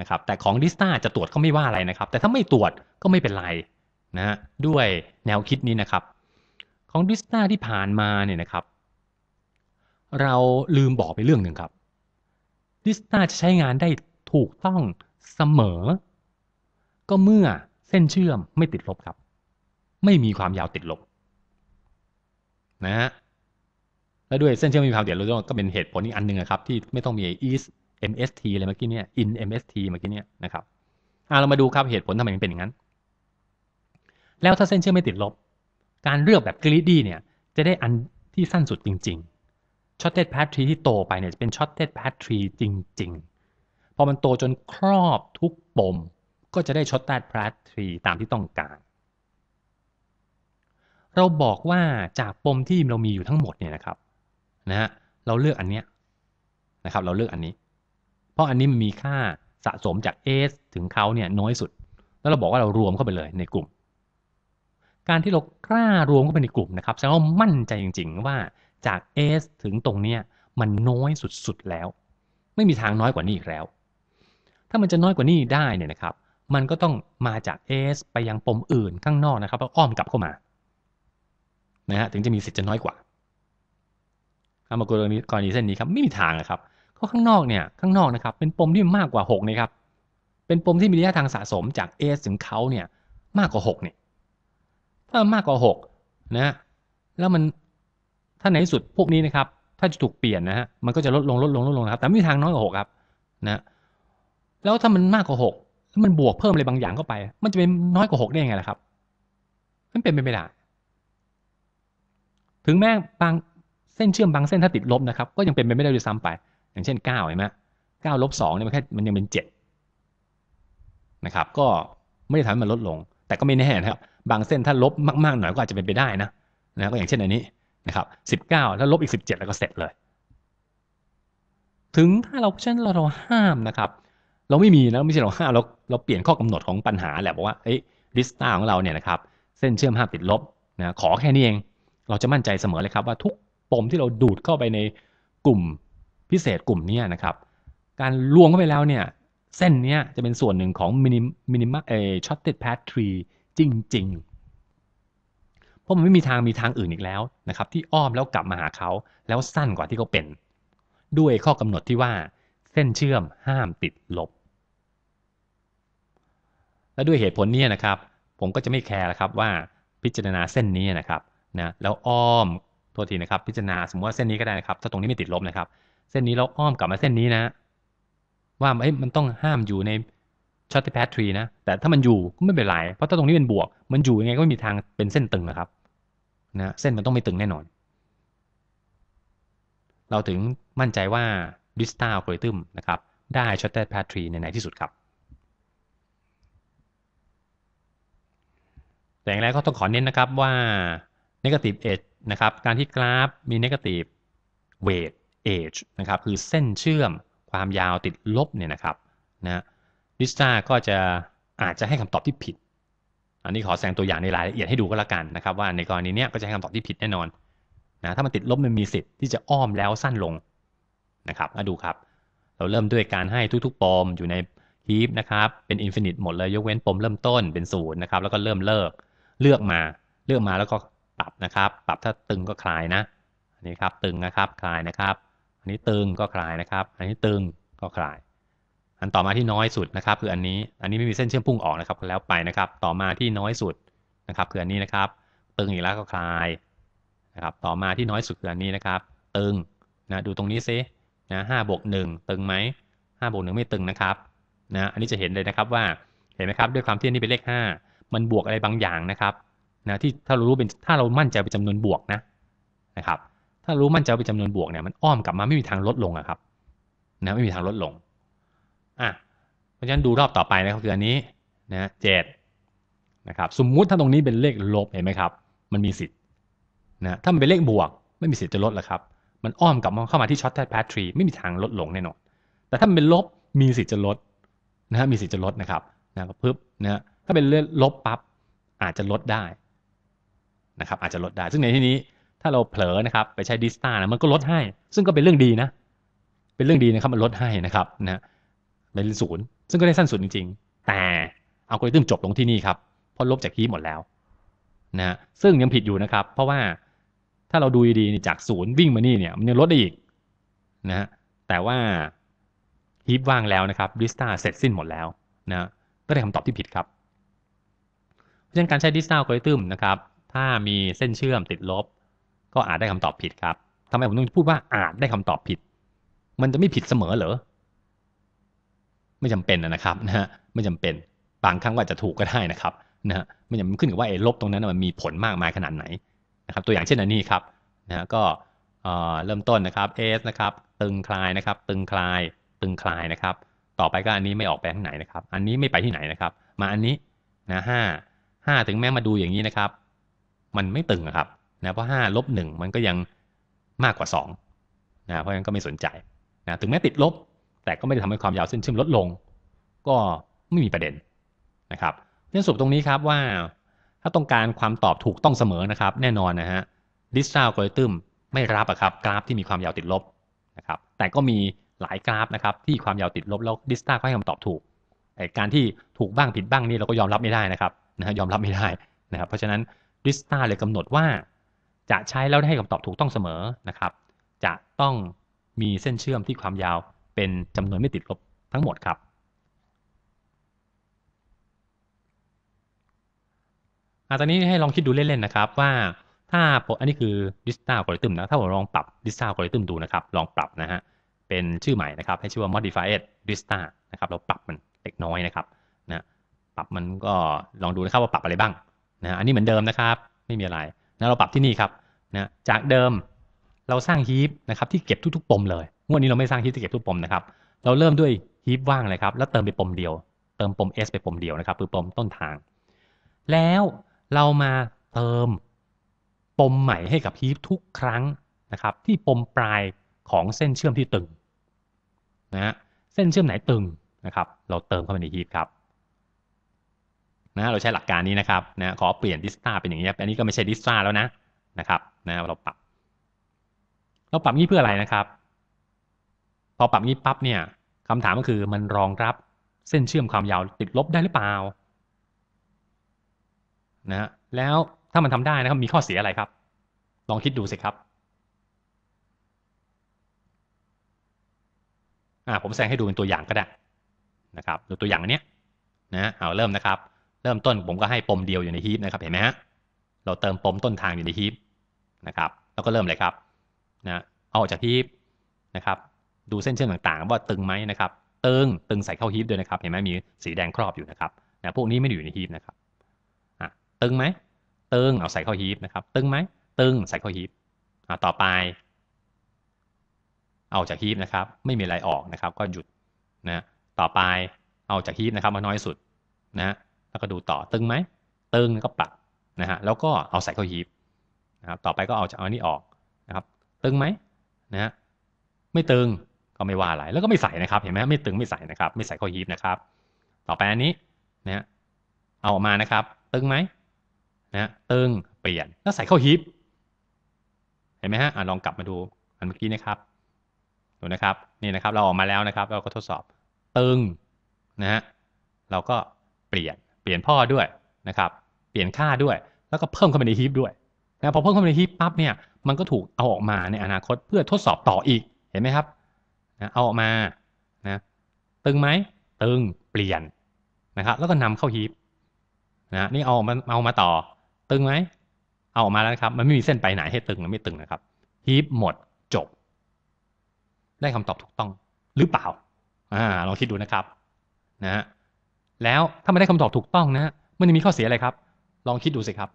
นะครับแต่ของดิสตาจะตรวจก็ไม่ว่าอะไรนะครับ แต่ถ้าไม่ตรวจก็ไม่เป็นไรนะฮะด้วยแนวคิดนี้นะครับของดิสตาที่ผ่านมาเนี่ยนะครับ เราลืมบอกไปเรื่องหนึ่งครับดิสตาจะใช้งานได้ถูกต้องเสมอ ก็เมื่อเส้นเชื่อมไม่ติดลบครับ ไม่มีความยาวติดลบนะฮะและด้วยเส้นเชื่อมมีความเดียวดราก็เป็นเหตุผลอีกอันหนึ่งครับที่ไม่ต้องมี east MST เลยเมื่อกี้เนี่ย in MST เมื่อกี้เนี่ยนะครับ อ่าเรามาดูครับเหตุผลทำไมมันเป็นอย่างนั้น แล้วถ้าเส้นเชื่อมไม่ติดลบ การเลือกแบบกร e ดดี้เนี่ย จะได้อันที่สั้นสุดจริงๆช็อตเต p a แพท r รีที่โตไปเนี่ยจะเป็นช็อตเต p a แพท r รีจริง ๆ พอมันโตจนครอบทุกปมก็จะได้ช็อตเต p a แพ t ทรีตามที่ต้องการ เราบอกว่าจากปมที่เรามีอยู่ทั้งหมดเนี่ยนะครับ นะฮะ เราเลือกอันเนี้ยนะครับ เราเลือกอันนี้เพราะอันนี้มันมีค่าสะสมจาก S ถึงเขาเนี่ยน้อยสุด แล้วเราบอกว่าเรารวมเข้าไปเลยในกลุ่ม การที่เรากล้ารวมเข้าไปในกลุ่มนะครับแสดงว่ามั่นใจจริง ๆ ว่าจาก S ถึงตรงเนี้ยมันน้อยสุดๆแล้ว ไม่มีทางน้อยกว่านี้อีกแล้ว ถ้ามันจะน้อยกว่านี้ได้เนี่ยนะครับ มันก็ต้องมาจาก S ไปยังปมอื่นข้างนอกนะครับแล้วอ้อมกลับเข้ามานะฮะถึงจะมีสิทธิ์จะน้อยกว่าเอามากรณีกรณีเส้นนี้ครับไม่มีทางนะครับเพราะข้างนอกเนี่ยข้างนอกนะครับ เป็นปมที่มากกว่า6นะครับเป็นปมที่มีระยะทางสะสมจากเอถึงเขาเนี่ยมากกว่า6เนี่ย ถ้ามากกว่า6นะ แล้วมันถ้าในที่สุดพวกนี้นะครับถ้าจะถูกเปลี่ยนนะฮะมันก็จะลดลงลดลงลดลงครับ แต่ไม่ีทางน้อยกว่า6ครับ นะ แล้วถ้ามันมากกว่า6แล้วมันบวกเพิ่มอะไรบางอย่างเข้าไป มันจะเป็นน้อยกว่า6ได้ยังไงล่ะครับ มันเป็นไปไม่ได้ ถึงแม้บางเส้นเชื่อมบางเส้นถ้าติดลบนะครับ ก็ยังเป็นไปไม่ได้ด้วยซ้ำไปอย่างเช่น9เห็นไหมเก้าลบสองเนี่ย มันแค่ มันยังเป็น 7 นะครับ ก็ไม่ได้ทำให้มันลดลง แต่ก็ไม่แน่นะครับ บางเส้นถ้าลบมากๆหน่อยก็อาจจะเป็นไปได้นะ นะก็อย่างเช่นอันนี้นะครับ 19 แล้วลบอีก 17 แล้วก็เสร็จเลย ถึงถ้าเราเช่นเราเราห้ามนะครับ เราไม่มีนะไม่ใช่เราห้าม เรา เราเปลี่ยนข้อกำหนดของปัญหาแหละ บอกว่า เอ้ยลิสต้าของเราเนี่ยนะครับ เส้นเชื่อมห้ามติดลบ นะ ขอแค่นี้เอง เราจะมั่นใจเสมอเลยครับว่าทุกปมที่เราดูดเข้าไปในกลุ่มพิเศษกลุ่มนี้นะครับการลวงเข้าไปแล้วเนี่ยเส้นนี้จะเป็นส่วนหนึ่งของมินิมินิมัเอช็อตเต็ดแพททรีจริงๆ เพราะมันไม่มีทางมีทางอื่นอีกแล้วนะครับที่อ้อมแล้วกลับมาหาเขาแล้วสั้นกว่าที่เขาเป็น ด้วยข้อกำหนดที่ว่าเส้นเชื่อมห้ามติดลบ และด้วยเหตุผลนี้นะครับ ผมก็จะไม่แคร์นะครับว่าพิจารณาเส้นนี้นะครับนะแล้วอ้อมโทษทีนะครับพิจารณาสมมติว่าเส้นนี้ก็ได้นะครับ ถ้าตรงนี้ไม่ติดลบนะครับเส้นนี้เราอ้อมกลับมาเส้นนี้นะ ว่าเอ้ยมันต้องห้ามอยู่ในช็อตที่แพทรีนะแต่ถ้ามันอยู่ก็ไม่เป็นไร เพราะถ้าตรงนี้เป็นบวกมันอยู่ยังไงก็ไม่มีทางเป็นเส้นตึงนะครับนะเส้นมันต้องไม่ตึงแน่นอน เราถึงมั่นใจว่าดิสตาอัลอริทึมนะครับได้ช็อตเตอร์แพทรีในไหนที่สุดครับ แต่อย่างไรก็ต้องขอเน้นนะครับว่า Negative Edge นะครับ การที่กราฟมี Negative Weight edge นะครับคือเส้นเชื่อมความยาวติดลบเนี่ยนะครับนะลิสตาก็จะอาจจะให้คำตอบที่ผิด อันนี้ขอแสดงตัวอย่างในรายละเอียดให้ดูก็แล้วกันนะครับ ว่าในกรณีนี้ก็จะให้คำตอบที่ผิดแน่นอนนะถ้ามันติดลบมันมีสิทธิ์ที่จะอ้อมแล้วสั้นลงนะครับมาดูครับ เราเริ่มด้วยการให้ทุกๆ ปมอยู่ในฮีฟนะครับ เป็นอินฟินิตหมดเลย ยกเว้นปมเริ่มต้นเป็นศูนย์นะครับ แล้วก็เริ่มเลิกเลือกมา เลือกมาแล้วก็ปรับนะครับ ปรับถ้าตึงก็คลายนะนี่ครับตึงนะครับคลายนะครับอันนี้ตึงก็คลายนะครับ อันนี้ตึงก็คลาย อันต่อมาที่น้อยสุดนะครับ คืออันนี้ อันนี้ไม่มีเส้นเชื่อมพุ่งออกนะครับแล้วไปนะครับ ต่อมาที่น้อยสุดนะครับคืออันนี้นะครับ ตึงอีกแล้วก็คลายนะครับ ต่อมาที่น้อยสุดคืออันนี้นะครับ ตึงนะดูตรงนี้ซินะห้าบวกหนึ่งตึงไหมห้าบวกหนึ่งไม่ตึงนะครับ นะ อันนี้จะเห็นเลยนะครับว่า เห็นไหมครับด้วยความที่นี่เป็นเลข 5 มันบวกอะไรบางอย่างนะครับ นะที่ถ้าเรารู้เป็นถ้าเรามั่นใจเป็นจำนวนบวกนะ นะครับถ้ารู้มั่นใจว่าเป็นจำนวนบวกเนี่ยมันอ้อมกลับมาไม่มีทางลดลงอะครับนะไม่มีทางลดลงอ่ะเพราะฉะนั้นดูรอบต่อไปนะครับคืออันนี้นะเจ็ดนะครับสมมุติถ้าตรงนี้เป็นเลขลบ เห็นไหมครับ มันมีสิทธิ์นะถ้ามันเป็นเลขบวก ไม่มีสิทธิ์จะลดแล้วครับ มันอ้อมกลับมาเข้ามาที่ช็อตแทสแพทรีไม่มีทางลดลงแน่นอนแต่ถ้ามันเป็นลบมีสิทธิ์จะลดนะฮะมีสิทธิ์จะลดนะครับนะก็ปึ๊บนะถ้าเป็นเลขลบปั๊บอาจจะลดได้นะครับอาจจะลดได้ ซึ่งในที่นี้ถ้าเราเผลอนะครับไปใช้ดิสตานะมันก็ลดให้ ซึ่งก็เป็นเรื่องดีนะ เป็นเรื่องดีนะครับมันลดให้นะครับนะเป็นศูนย์ซึ่งก็ได้สั้นสุดจริงๆ แต่เอากอริทึมจบลงที่นี่ครับเพราะลบจากฮีหมดแล้วนะซึ่งยังผิดอยู่นะครับ เพราะว่าถ้าเราดูดีๆจากศูนย์วิ่งมานี่เนี่ย มันยังลดได้อีกนะฮะ แต่ว่าฮีปว่างแล้วนะครับดิสตาเสร็จสิ้นหมดแล้วนะ ก็ได้คำตอบที่ผิดครับเพราะฉะนั้นการใช้ดิสตาอัลกอริทึมนะครับ ถ้ามีเส้นเชื่อมติดลบก็อาจได้คำตอบผิดครับทำไมผมต้องพูดว่าอาจได้คำตอบผิด มันจะไม่ผิดเสมอเหรอ ไม่จำเป็นนะครับนะฮะ ไม่จำเป็น บางครั้งว่าจะถูกก็ได้นะครับนะฮะไม่จำเป็นขึ้นกับว่าไอ้ลบตรงนั้นมันมีผลมากมายขนาดไหนนะครับ ตัวอย่างเช่นอันนี้ครับนะฮะ ก็เริ่มต้นนะครับ S นะครับ ตึงคลายนะครับ ตึงคลาย ตึงคลายนะครับ ต่อไปก็อันนี้ไม่ออกไปทงไหนนะครับ อันนี้ไม่ไปที่ไหนนะครับ มาอันนี้นะห้าห้าถึงแม้มาดูอย่างนี้นะครับ มันไม่ตึงครับนะเพราะห้าลบหนึ่งมันก็ยังมากกว่าสองนะ เพราะงั้นก็ไม่สนใจนะ ถึงแม้ติดลบแต่ก็ไม่ได้ทำให้ความยาวเส้นเชื่อมลดลง ก็ไม่มีประเด็นนะครับเนื่องสรุปตรงนี้ครับว่า ถ้าต้องการความตอบถูกต้องเสมอนะครับ แน่นอนนะฮะดิสราลกริทึมไม่รับอะครับกราฟที่มีความยาวติดลบนะครับแต่ก็มีหลายกราฟนะครับที่ความยาวติดลบแล้วดิสตาก็ให้คำตอบถูกแต่การที่ถูกบ้างผิดบ้างนี่เราก็ยอมรับไม่ได้นะครับนะยอมรับไม่ได้นะครับ เพราะฉะนั้นดิสตาเลยกำหนดว่าจะใช้แล้วได้ให้คำตอบถูกต้องเสมอนะครับ จะต้องมีเส้นเชื่อมที่ความยาวเป็นจำนวนไม่ติดลบทั้งหมดครับตอนนี้ให้ลองคิดดูเล่นๆนะครับว่าถ้าอันนี้คือ Dista algorithm นะถ้าผมลองปรับ Dista algorithm ดูนะครับ ลองปรับนะฮะเป็นชื่อใหม่นะครับ ให้ชื่อว่า modified Dista นะครับเราปรับมันเล็กน้อยนะครับนะปรับมันก็ลองดูนะครับว่าปรับอะไรบ้างนะอันนี้เหมือนเดิมนะครับ ไม่มีอะไรนะเราปรับที่นี่ครับนะจากเดิมเราสร้างฮีปนะครับที่เก็บทุก ๆ ปมเลยงวดนี้เราไม่สร้างฮีป ที่เก็บทุกปมนะครับ เราเริ่มด้วยฮีปว่างเลยครับ แล้วเติมไปปมเดียว เติมปม S ไปปมเดียวนะครับคือปมต้นทาง แล้วเรามาเติมปมใหม่ให้กับฮีปทุกครั้งนะครับที่ปมปลายของเส้นเชื่อมที่ตึงนะเส้นเชื่อมไหนตึงนะครับ เราเติมเข้าไปในฮีปครับนะเราใช้หลักการนี้นะครับนะขอเปลี่ยนดิสตาเป็นอย่างนี้ อันนี้ก็ไม่ใช่ดิสตาแล้วนะ นะครับนะเราปรับ เราปรับนี้เพื่ออะไรนะครับ พอปรับนี้ปั๊บเนี่ยคำถามก็คือมันรองรับเส้นเชื่อมความยาวติดลบได้หรือเปล่า นะ แล้วถ้ามันทำได้นะครับ มีข้อเสียอะไรครับ ลองคิดดูสิครับอ่าผมแสดงให้ดูเป็นตัวอย่างก็ได้ นะครับ ดูตัวอย่างอันเนี้ยนะเอาเริ่มนะครับเริ่มต้นผมก็ให้ปมเดียวอยู่ในฮีปนะครับเห็นไหมฮะ เราเติมปมต้นทางอยู่ในฮีปนะครับ แล้วก็เริ่มเลยครับนะเอาออกจากฮีปนะครับ ดูเส้นเชื่อมต่างๆ ว่าตึงไหมนะครับตึงตึงใส่เข้าฮีปด้วยนะครับ เห็นไหมมีสีแดงครอบอยู่นะครับนะพวกนี้ไม่ได้อยู่ในฮีปนะครับอ่ะตึงไหมตึงเอาใส่เข้าฮีปนะครับ ตึงไหมตึงใส่เข้าฮีปอ่ะต่อไปเอาจากฮีปนะครับ ไม่มีอะไรออกนะครับก็หยุดนะต่อไปเอาจากฮีปนะครับ มาน้อยสุดนะแล้วก็ดูต่อตึงไหมตึงแล้วก็ปรับนะฮะแล้วก็เอาใส่เข้าฮีบนะครับต่อไปก็เอาจากอันนี้ออกนะครับตึงไหมนะฮะไม่ตึงก็ไม่ว่าอะไรแล้วก็ไม่ใส่นะครับเห็นไหมไม่ตึงไม่ใส่นะครับ ไม่ใส่ข้อฮีบนะครับ ต่อไปอันนี้นะฮะเอาออกมานะครับตึงไหมนะฮะตึงเปลี่ยนแล้วใส่ข้อฮีบเห็นไหมฮะอ่ะลองกลับมาดูอันเมื่อกี้นะครับ ดูนะครับนี่นะครับเราออกมาแล้วนะครับ เราก็ทดสอบตึงนะฮะเราก็เปลี่ยนลี่ยนพ่อด้วยนะครับ เปลี่ยนค่าด้วย แล้วก็เพิ่มเข้าไปในฮีปด้วยนะพอเพิ่มเข้าไปในฮีปปั๊บเนี่ย มันก็ถูกเอาออกมาในอนาคตเพื่อทดสอบต่ออีก เห็นไหมครับนะเอาออกมานะ ตึงไหม ตึง เปลี่ยนนะครับ แล้วก็นำเข้าฮีปนะ นี่เอามาเอามาต่อ ตึงไหม เอาออกมาแล้วครับ มันไม่มีเส้นไปไหนให้ตึงหรือไม่ตึงนะครับฮีปหมดจบ ได้คำตอบถูกต้องหรือเปล่าอ่าลองคิดดูนะครับ นะฮะแล้วถ้ามันได้คำตอบถูกต้องนะมันจะมีข้อเสียอะไรครับ ลองคิดดูสิครับ